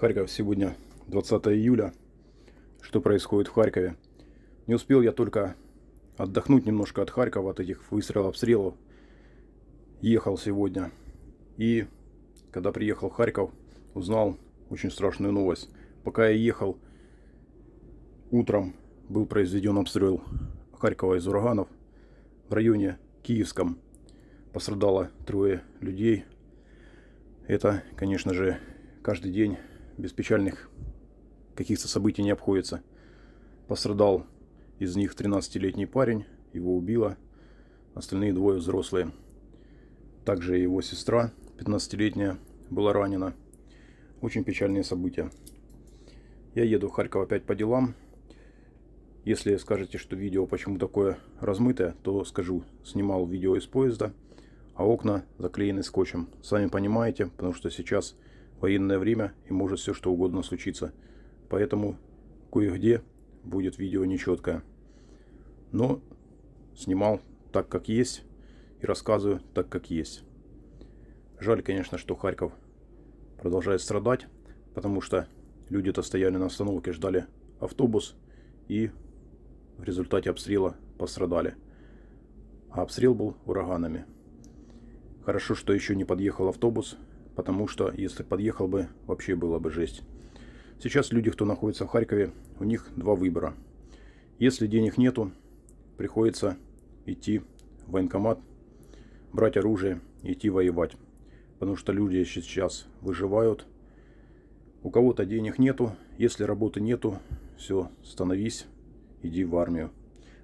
Харьков сегодня 20 июля. Что происходит в Харькове? Не успел я только отдохнуть немножко от Харькова, от этих выстрелов, обстрелов. Ехал сегодня. И когда приехал в Харьков, узнал очень страшную новость. Пока я ехал, утром был произведен обстрел Харькова из ураганов. В районе Киевском пострадало трое людей. Это, конечно же, каждый день без печальных каких-то событий не обходится. Пострадал из них 13-летний парень, его убило, остальные двое взрослые. Также его сестра, 15-летняя, была ранена. Очень печальные события. Я еду в Харьков опять по делам. Если скажете, что видео почему такое размытое, то скажу, снимал видео из поезда, а окна заклеены скотчем. Сами понимаете, потому что сейчас Военное время и может все что угодно случиться. Поэтому кое-где будет видео нечеткое. Но снимал так, как есть и рассказываю так, как есть. Жаль, конечно, что Харьков продолжает страдать, потому что люди-то стояли на остановке, ждали автобус и в результате обстрела пострадали. А обстрел был ураганами. Хорошо, что еще не подъехал автобус, потому что если подъехал бы, вообще было бы жесть. Сейчас люди, кто находится в Харькове, у них два выбора. Если денег нету, приходится идти в военкомат, брать оружие и идти воевать. Потому что люди сейчас выживают. У кого-то денег нету, если работы нету, все, становись, иди в армию.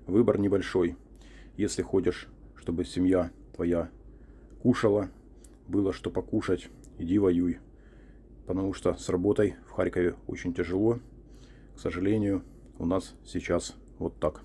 Выбор небольшой. Если хочешь, чтобы семья твоя кушала, было что покушать, иди воюй. Потому что с работой в Харькове очень тяжело. К сожалению, у нас сейчас вот так.